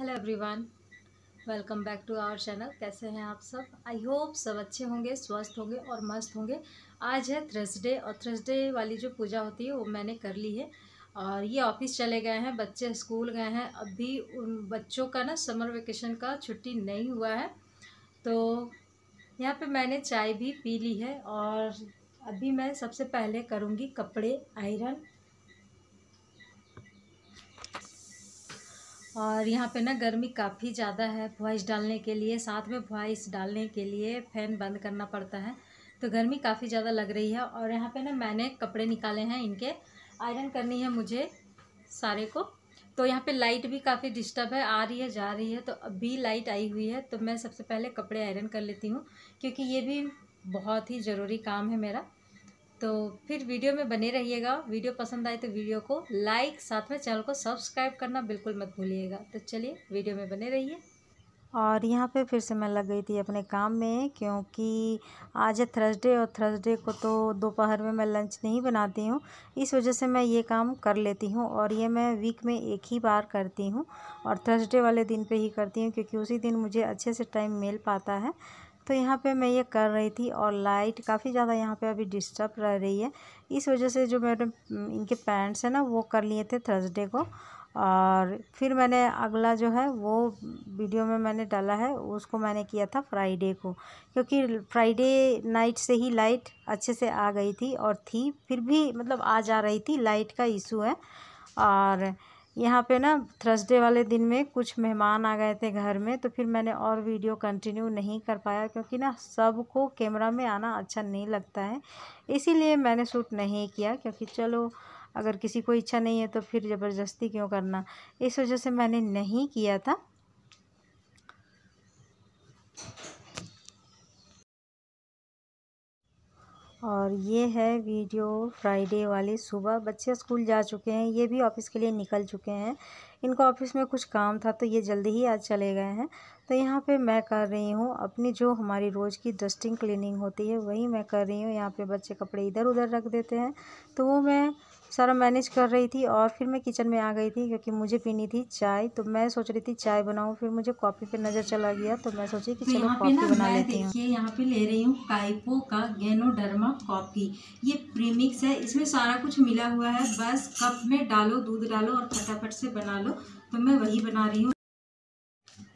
hello everyone welcome back to our channel कैसे हैं आप सब आई होप सब अच्छे होंगे स्वस्थ होंगे और मस्त होंगे आज है थर्सडे और थर्सडे वाली जो पूजा होती है वो मैंने कर ली है और ये ऑफिस चले गए हैं बच्चे स्कूल गए हैं अभी उन बच्चों का ना समर वेकेशन का छुट्टी नहीं हुआ है तो यहाँ पे मैंने चाय भी पी ली है और अभी मैं सबसे पहले करूँगी कपड़े आयरन और यहाँ पे ना गर्मी काफ़ी ज़्यादा है फ्वाइस डालने के लिए साथ में फ्वाइस डालने के लिए फ़ैन बंद करना पड़ता है तो गर्मी काफ़ी ज़्यादा लग रही है और यहाँ पे ना मैंने कपड़े निकाले हैं इनके आयरन करनी है मुझे सारे को तो यहाँ पे लाइट भी काफ़ी डिस्टर्ब है आ रही है जा रही है तो अभी लाइट आई हुई है तो मैं सबसे पहले कपड़े आयरन कर लेती हूँ क्योंकि ये भी बहुत ही ज़रूरी काम है मेरा तो फिर वीडियो में बने रहिएगा वीडियो पसंद आए तो वीडियो को लाइक साथ में चैनल को सब्सक्राइब करना बिल्कुल मत भूलिएगा तो चलिए वीडियो में बने रहिए और यहाँ पे फिर से मैं लग गई थी अपने काम में क्योंकि आज है थर्सडे और थर्सडे को तो दोपहर में मैं लंच नहीं बनाती हूँ इस वजह से मैं ये काम कर लेती हूँ और ये मैं वीक में एक ही बार करती हूँ और थर्सडे वाले दिन पे ही करती हूँ क्योंकि उसी दिन मुझे अच्छे से टाइम मिल पाता है तो यहाँ पे मैं ये कर रही थी और लाइट काफ़ी ज़्यादा यहाँ पे अभी डिस्टर्ब रह रही है इस वजह से जो मैंने इनके पैंट्स हैं ना वो कर लिए थे थर्सडे को और फिर मैंने अगला जो है वो वीडियो में मैंने डाला है उसको मैंने किया था फ्राइडे को क्योंकि फ्राइडे नाइट से ही लाइट अच्छे से आ गई थी और थी फिर भी मतलब आ जा रही थी लाइट का इशू है और यहाँ पे ना थर्सडे वाले दिन में कुछ मेहमान आ गए थे घर में तो फिर मैंने और वीडियो कंटिन्यू नहीं कर पाया क्योंकि ना सबको कैमरा में आना अच्छा नहीं लगता है इसीलिए मैंने शूट नहीं किया क्योंकि चलो अगर किसी को इच्छा नहीं है तो फिर ज़बरदस्ती क्यों करना इस वजह से मैंने नहीं किया था और ये है वीडियो फ्राइडे वाली सुबह बच्चे स्कूल जा चुके हैं ये भी ऑफिस के लिए निकल चुके हैं इनको ऑफिस में कुछ काम था तो ये जल्दी ही आज चले गए हैं तो यहाँ पे मैं कर रही हूँ अपनी जो हमारी रोज़ की डस्टिंग क्लीनिंग होती है वही मैं कर रही हूँ यहाँ पे बच्चे कपड़े इधर उधर रख देते हैं तो वो मैं सारा मैनेज कर रही थी और फिर मैं किचन में आ गई थी क्योंकि मुझे पीनी थी चाय तो मैं सोच रही थी चाय बनाऊँ फिर मुझे कॉफ़ी पे नज़र चला गया तो मैं सोची कि तो चलो कॉफ़ी बना लेती हूँ यहाँ पे ले रही हूँ काइपो का गेनोडर्मा कॉफ़ी ये प्रीमिक्स है इसमें सारा कुछ मिला हुआ है बस कप में डालो दूध डालो और फटाफट से बना लो तो मैं वही बना रही हूँ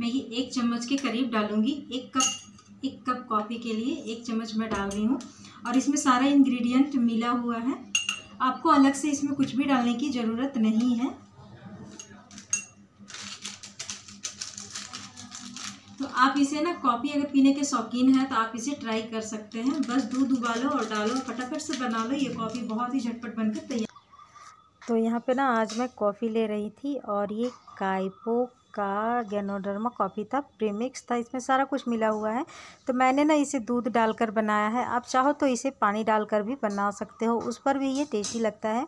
मैं ये एक चम्मच के करीब डालूंगी एक कप एक कप कॉफ़ी के लिए एक चम्मच मैं डाल रही हूँ और इसमें सारा इंग्रेडिएंट मिला हुआ है आपको अलग से इसमें कुछ भी डालने की ज़रूरत नहीं है तो आप इसे ना कॉफ़ी अगर पीने के शौकीन हैं तो आप इसे ट्राई कर सकते हैं बस दूध उबालो और डालो फटाफट से बना लो ये कॉफ़ी बहुत ही झटपट बनकर तैयार तो यहाँ पे ना आज मैं कॉफ़ी ले रही थी और ये काइपो का गेनोडर्मा कॉफ़ी था प्रीमिक्स था इसमें सारा कुछ मिला हुआ है तो मैंने ना इसे दूध डालकर बनाया है आप चाहो तो इसे पानी डालकर भी बना सकते हो उस पर भी ये टेस्टी लगता है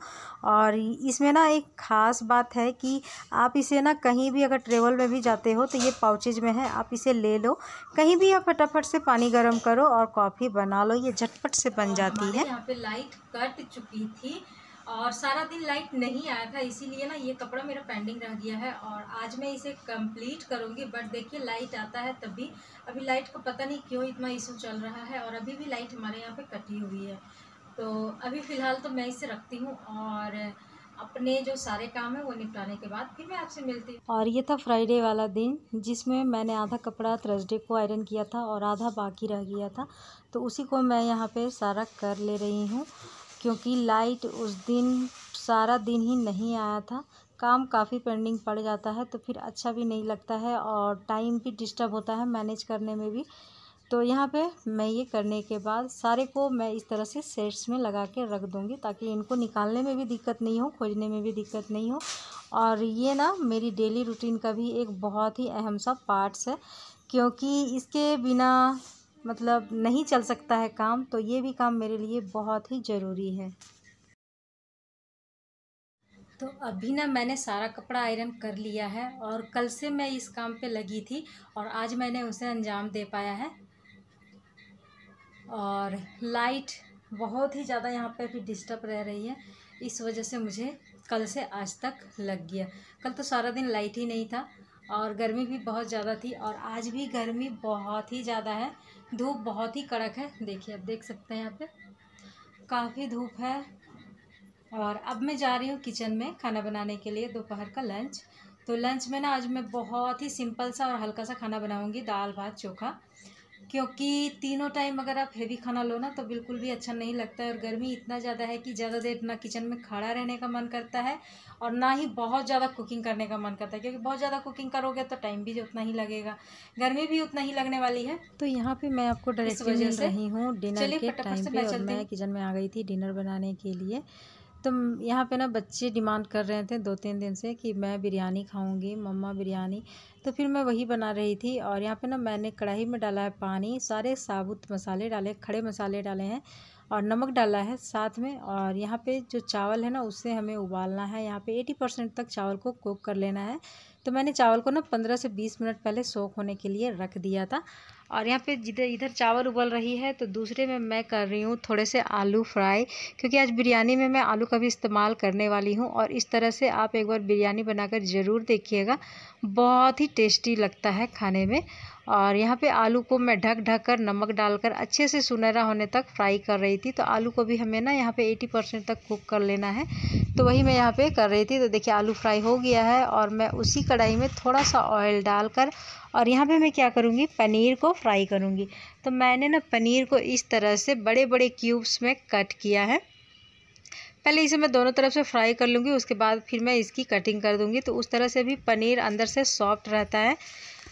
और इसमें ना एक ख़ास बात है कि आप इसे ना कहीं भी अगर ट्रेवल में भी जाते हो तो ये पाउचेज में है आप इसे ले लो कहीं भी आप फटाफट से पानी गर्म करो और कॉफ़ी बना लो ये झटपट से बन जाती है यहाँ पे लाइट कट चुकी थी और सारा दिन लाइट नहीं आया था इसीलिए ना ये कपड़ा मेरा पेंडिंग रह गया है और आज मैं इसे कंप्लीट करूँगी बट देखिए लाइट आता है तभी अभी लाइट का पता नहीं क्यों इतना इशू चल रहा है और अभी भी लाइट हमारे यहाँ पे कटी हुई है तो अभी फ़िलहाल तो मैं इसे रखती हूँ और अपने जो सारे काम है वो निपटाने के बाद फिर मैं आपसे मिलती हूँ और ये था फ्राइडे वाला दिन जिसमें मैंने आधा कपड़ा थर्सडे को आयरन किया था और आधा बाकी रह गया था तो उसी को मैं यहाँ पर सारा कर ले रही हूँ क्योंकि लाइट उस दिन सारा दिन ही नहीं आया था काम काफ़ी पेंडिंग पड़ जाता है तो फिर अच्छा भी नहीं लगता है और टाइम भी डिस्टर्ब होता है मैनेज करने में भी तो यहाँ पे मैं ये करने के बाद सारे को मैं इस तरह से सेट्स में लगा के रख दूँगी ताकि इनको निकालने में भी दिक्कत नहीं हो खोजने में भी दिक्कत नहीं हो और ये ना मेरी डेली रूटीन का भी एक बहुत ही अहम सा पार्ट्स है क्योंकि इसके बिना मतलब नहीं चल सकता है काम तो ये भी काम मेरे लिए बहुत ही ज़रूरी है तो अभी ना मैंने सारा कपड़ा आयरन कर लिया है और कल से मैं इस काम पे लगी थी और आज मैंने उसे अंजाम दे पाया है और लाइट बहुत ही ज़्यादा यहाँ पे भी डिस्टर्ब रह रही है इस वजह से मुझे कल से आज तक लग गया कल तो सारा दिन लाइट ही नहीं था और गर्मी भी बहुत ज़्यादा थी और आज भी गर्मी बहुत ही ज़्यादा है धूप बहुत ही कड़क है देखिए आप देख सकते हैं यहाँ पे काफ़ी धूप है और अब मैं जा रही हूँ किचन में खाना बनाने के लिए दोपहर का लंच तो लंच में ना आज मैं बहुत ही सिंपल सा और हल्का सा खाना बनाऊँगी दाल भात चोखा क्योंकि तीनों टाइम अगर आप हेवी खाना लो ना तो बिल्कुल भी अच्छा नहीं लगता है और गर्मी इतना ज़्यादा है कि ज़्यादा देर ना किचन में खड़ा रहने का मन करता है और ना ही बहुत ज़्यादा कुकिंग करने का मन करता है क्योंकि बहुत ज़्यादा कुकिंग करोगे तो टाइम भी उतना ही लगेगा गर्मी भी उतना ही लगने वाली है तो यहाँ पे मैं आपको डायरेक्ट वजह से रही हूँ डिनर के टाइम पर मैं किचन में आ गई थी डिनर बनाने के लिए तो यहाँ पे ना बच्चे डिमांड कर रहे थे दो तीन दिन से कि मैं बिरयानी खाऊंगी मम्मा बिरयानी तो फिर मैं वही बना रही थी और यहाँ पे ना मैंने कढ़ाई में डाला है पानी सारे साबुत मसाले डाले खड़े मसाले डाले हैं और नमक डाला है साथ में और यहाँ पे जो चावल है ना उससे हमें उबालना है यहाँ पे एटी परसेंट तक चावल को कुक कर लेना है तो मैंने चावल को ना पंद्रह से बीस मिनट पहले सोख होने के लिए रख दिया था और यहाँ पे जिधर इधर चावल उबल रही है तो दूसरे में मैं कर रही हूँ थोड़े से आलू फ्राई क्योंकि आज बिरयानी में मैं आलू का भी इस्तेमाल करने वाली हूँ और इस तरह से आप एक बार बिरयानी बनाकर ज़रूर देखिएगा बहुत ही टेस्टी लगता है खाने में और यहाँ पे आलू को मैं ढक ढक कर नमक डालकर अच्छे से सुनहरा होने तक फ्राई कर रही थी तो आलू को भी हमें ना यहाँ पे 80 परसेंट तक कुक कर लेना है तो वही मैं यहाँ पे कर रही थी तो देखिए आलू फ्राई हो गया है और मैं उसी कढ़ाई में थोड़ा सा ऑयल डालकर और यहाँ पे मैं क्या करूँगी पनीर को फ्राई करूँगी तो मैंने ना पनीर को इस तरह से बड़े बड़े क्यूब्स में कट किया है पहले इसे मैं दोनों तरफ से फ्राई कर लूँगी उसके बाद फिर मैं इसकी कटिंग कर दूँगी तो उस तरह से भी पनीर अंदर से सॉफ्ट रहता है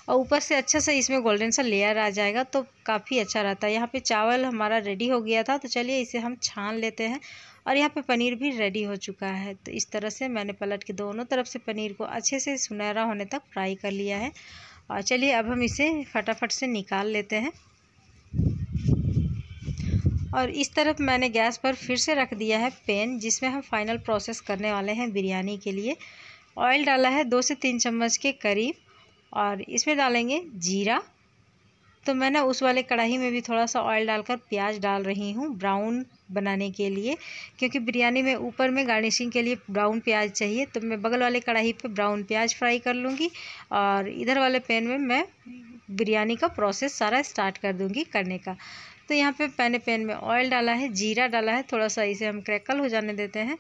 और ऊपर से अच्छा सा इसमें गोल्डन सा लेयर आ जाएगा तो काफ़ी अच्छा रहता है यहाँ पे चावल हमारा रेडी हो गया था तो चलिए इसे हम छान लेते हैं और यहाँ पे पनीर भी रेडी हो चुका है तो इस तरह से मैंने पलट के दोनों तरफ से पनीर को अच्छे से सुनहरा होने तक फ्राई कर लिया है और चलिए अब हम इसे फटाफट से निकाल लेते हैं और इस तरफ मैंने गैस पर फिर से रख दिया है पेन जिसमें हम फाइनल प्रोसेस करने वाले हैं बिरयानी के लिए ऑयल डाला है दो से तीन चम्मच के करीब और इसमें डालेंगे जीरा तो मैंने उस वाले कढ़ाई में भी थोड़ा सा ऑयल डालकर प्याज डाल रही हूँ ब्राउन बनाने के लिए क्योंकि बिरयानी में ऊपर में गार्निशिंग के लिए ब्राउन प्याज चाहिए तो मैं बगल वाले कढ़ाई पे ब्राउन प्याज फ्राई कर लूँगी और इधर वाले पैन में मैं बिरयानी का प्रोसेस सारा स्टार्ट कर दूँगी करने का तो यहाँ पे मैंने पैन में ऑयल डाला है जीरा डाला है थोड़ा सा इसे हम क्रैकल हो जाने देते हैं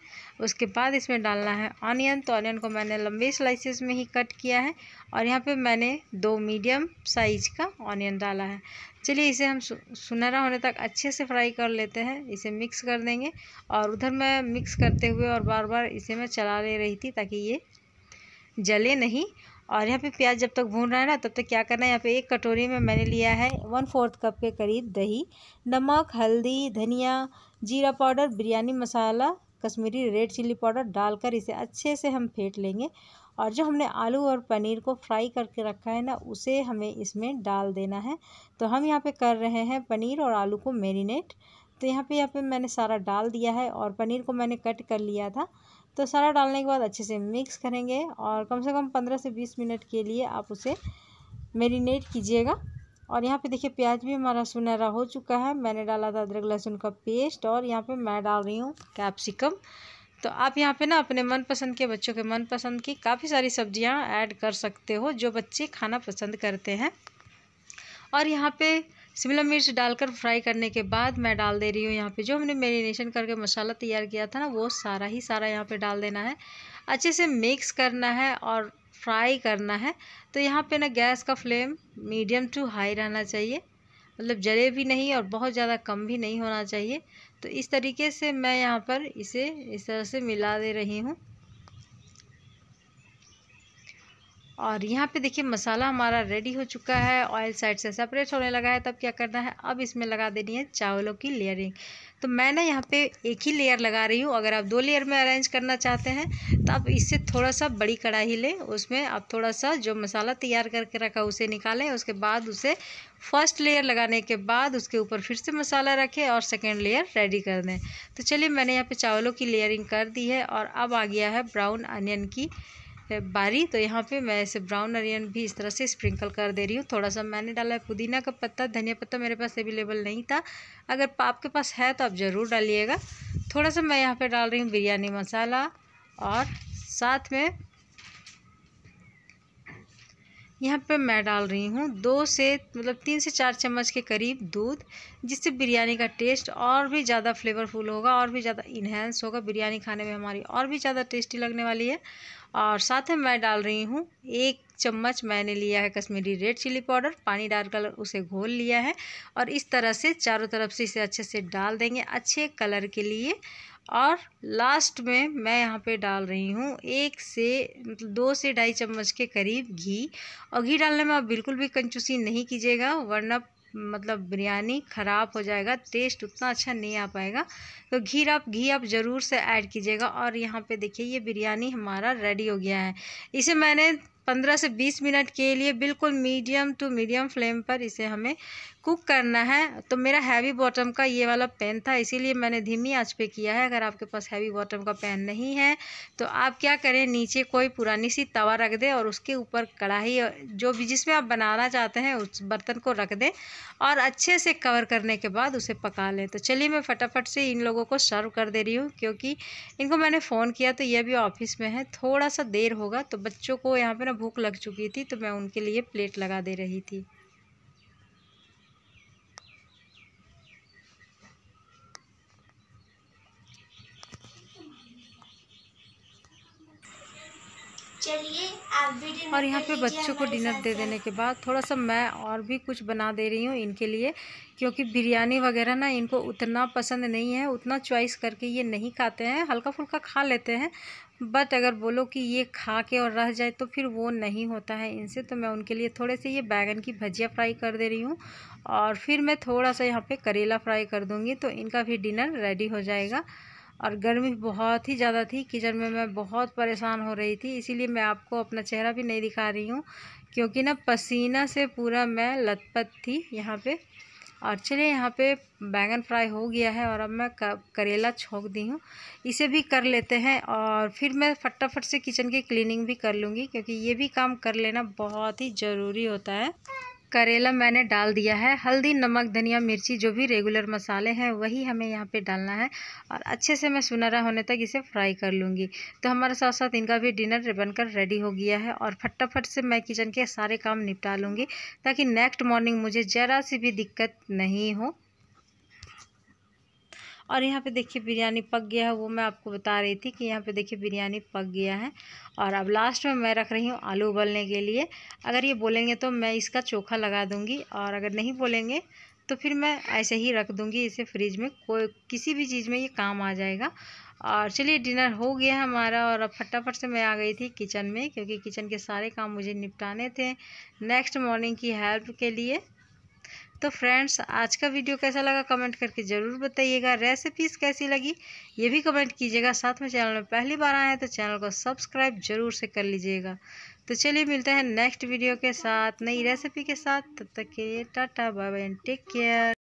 उसके बाद इसमें डालना है ऑनियन तो ऑनियन को मैंने लंबे स्लाइसिस में ही कट किया है और यहाँ पे मैंने दो मीडियम साइज का ऑनियन डाला है चलिए इसे हम सुनहरा होने तक अच्छे से फ्राई कर लेते हैं इसे मिक्स कर देंगे और उधर मैं मिक्स करते हुए और बार बार इसे मैं चला ले रही थी ताकि ये जले नहीं और यहाँ पे प्याज जब तक भून रहा है ना तब तक क्या करना है यहाँ पे एक कटोरी में मैंने लिया है वन फोर्थ कप के करीब दही नमक हल्दी धनिया जीरा powder biryani masala Kashmiri red chilli powder डालकर इसे अच्छे से हम फेंट लेंगे और जो हमने आलू और पनीर को फ्राई करके रखा है ना उसे हमें इसमें डाल देना है तो हम यहाँ पे कर रहे हैं पनीर और आलू को मेरीनेट तो यहाँ पे यहाँ पे मैंने सारा डाल दिया है और पनीर को मैंने कट कर लिया था तो सारा डालने के बाद अच्छे से मिक्स करेंगे और कम से कम पंद्रह से बीस मिनट के लिए आप उसे मेरीनेट कीजिएगा और यहाँ पे देखिए प्याज भी हमारा सुनहरा हो चुका है मैंने डाला था अदरक लहसुन का पेस्ट और यहाँ पे मैं डाल रही हूँ कैप्सिकम तो आप यहाँ पे ना अपने मनपसंद के बच्चों के मनपसंद की काफ़ी सारी सब्जियाँ ऐड कर सकते हो जो बच्चे खाना पसंद करते हैं और यहाँ पे शिमला मिर्च डालकर फ्राई करने के बाद मैं डाल दे रही हूँ यहाँ पे जो हमने मेरीनेशन करके मसाला तैयार किया था ना वो सारा ही सारा यहाँ पे डाल देना है अच्छे से मिक्स करना है और फ्राई करना है तो यहाँ पे ना गैस का फ्लेम मीडियम टू हाई रहना चाहिए मतलब जले भी नहीं और बहुत ज़्यादा कम भी नहीं होना चाहिए तो इस तरीके से मैं यहाँ पर इसे इस तरह से मिला दे रही हूँ और यहाँ पे देखिए मसाला हमारा रेडी हो चुका है ऑयल साइड से सेपरेट होने लगा है तब क्या करना है अब इसमें लगा देनी है चावलों की लेयरिंग तो मैंने यहाँ पे एक ही लेयर लगा रही हूँ अगर आप दो लेयर में अरेंज करना चाहते हैं तो आप इससे थोड़ा सा बड़ी कढ़ाई लें उसमें आप थोड़ा सा जो मसाला तैयार करके रखा उसे निकालें उसके बाद उसे फर्स्ट लेयर लगाने के बाद उसके ऊपर फिर से मसाला रखें और सेकेंड लेयर रेडी कर दें तो चलिए मैंने यहाँ पर चावलों की लेयरिंग कर दी है और अब आ गया है ब्राउन अनियन की बारी तो यहाँ पे मैं इसे ब्राउन अनियन भी इस तरह से स्प्रिंकल कर दे रही हूँ थोड़ा सा मैंने डाला है पुदीना का पत्ता धनिया पत्ता मेरे पास अवेलेबल नहीं था अगर आपके पास है तो आप ज़रूर डालिएगा थोड़ा सा मैं यहाँ पर डाल रही हूँ बिरयानी मसाला और साथ में यहाँ पे मैं डाल रही हूँ दो से मतलब तीन से चार चम्मच के करीब दूध जिससे बिरयानी का टेस्ट और भी ज़्यादा फ्लेवरफुल होगा और भी ज़्यादा इन्हेंस होगा बिरयानी खाने में हमारी और भी ज़्यादा टेस्टी लगने वाली है और साथ में मैं डाल रही हूँ एक चम्मच मैंने लिया है कश्मीरी रेड चिली पाउडर पानी डालकर उसे घोल लिया है और इस तरह से चारों तरफ से इसे अच्छे से डाल देंगे अच्छे कलर के लिए और लास्ट में मैं यहाँ पे डाल रही हूँ एक से मतलब दो से ढाई चम्मच के करीब घी और घी डालने में आप बिल्कुल भी कंजूसी नहीं कीजिएगा वरना मतलब बिरयानी ख़राब हो जाएगा टेस्ट उतना अच्छा नहीं आ पाएगा तो घी आप घी आप ज़रूर से ऐड कीजिएगा और यहाँ पे देखिए ये बिरयानी हमारा रेडी हो गया है इसे मैंने पंद्रह से बीस मिनट के लिए बिल्कुल मीडियम टू मीडियम फ्लेम पर इसे हमें कुक करना है तो मेरा हैवी बॉटम का ये वाला पेन था इसीलिए मैंने धीमी आंच पे किया है अगर आपके पास हैवी बॉटम का पेन नहीं है तो आप क्या करें नीचे कोई पुरानी सी तवा रख दें और उसके ऊपर कढ़ाई जो भी जिसमें आप बनाना चाहते हैं उस बर्तन को रख दें और अच्छे से कवर करने के बाद उसे पका लें तो चलिए मैं फटाफट से इन लोगों को सर्व कर दे रही हूँ क्योंकि इनको मैंने फ़ोन किया तो ये भी ऑफिस में है थोड़ा सा देर होगा तो बच्चों को यहाँ पर ना भूख लग चुकी थी तो मैं उनके लिए प्लेट लगा दे रही थी चलिए और यहाँ पे बच्चों को डिनर दे देने के बाद थोड़ा सा मैं और भी कुछ बना दे रही हूँ इनके लिए क्योंकि बिरयानी वगैरह ना इनको उतना पसंद नहीं है उतना चॉइस करके ये नहीं खाते हैं हल्का फुल्का खा लेते हैं बट अगर बोलो कि ये खा के और रह जाए तो फिर वो नहीं होता है इनसे तो मैं उनके लिए थोड़े से ये बैगन की भजिया फ्राई कर दे रही हूँ और फिर मैं थोड़ा सा यहाँ पर करेला फ्राई कर दूँगी तो इनका भी डिनर रेडी हो जाएगा और गर्मी बहुत ही ज़्यादा थी किचन में मैं बहुत परेशान हो रही थी इसीलिए मैं आपको अपना चेहरा भी नहीं दिखा रही हूँ क्योंकि ना पसीना से पूरा मैं लतपत थी यहाँ पे और चलिए यहाँ पे बैंगन फ्राई हो गया है और अब मैं करेला छोंक दी हूँ इसे भी कर लेते हैं और फिर मैं फटाफट से किचन की क्लीनिंग भी कर लूँगी क्योंकि ये भी काम कर लेना बहुत ही ज़रूरी होता है करेला मैंने डाल दिया है हल्दी नमक धनिया मिर्ची जो भी रेगुलर मसाले हैं वही हमें यहाँ पे डालना है और अच्छे से मैं सुनहरा होने तक इसे फ्राई कर लूँगी तो हमारे साथ साथ इनका भी डिनर बनकर रेडी हो गया है और फटाफट से मैं किचन के सारे काम निपटा लूँगी ताकि नेक्स्ट मॉर्निंग मुझे ज़रा सी भी दिक्कत नहीं हो और यहाँ पे देखिए बिरयानी पक गया है वो मैं आपको बता रही थी कि यहाँ पे देखिए बिरयानी पक गया है और अब लास्ट में मैं रख रही हूँ आलू उबलने के लिए अगर ये बोलेंगे तो मैं इसका चोखा लगा दूँगी और अगर नहीं बोलेंगे तो फिर मैं ऐसे ही रख दूँगी इसे फ्रिज में कोई किसी भी चीज़ में ये काम आ जाएगा और चलिए डिनर हो गया हमारा और अब फटाफट से मैं आ गई थी किचन में क्योंकि किचन के सारे काम मुझे निपटाने थे नेक्स्ट मॉर्निंग की हेल्प के लिए तो फ्रेंड्स आज का वीडियो कैसा लगा कमेंट करके ज़रूर बताइएगा रेसिपीज़ कैसी लगी ये भी कमेंट कीजिएगा साथ में चैनल में पहली बार आए हैं तो चैनल को सब्सक्राइब ज़रूर से कर लीजिएगा तो चलिए मिलते हैं नेक्स्ट वीडियो के साथ नई रेसिपी के साथ तब तक के लिए tata bye bye take care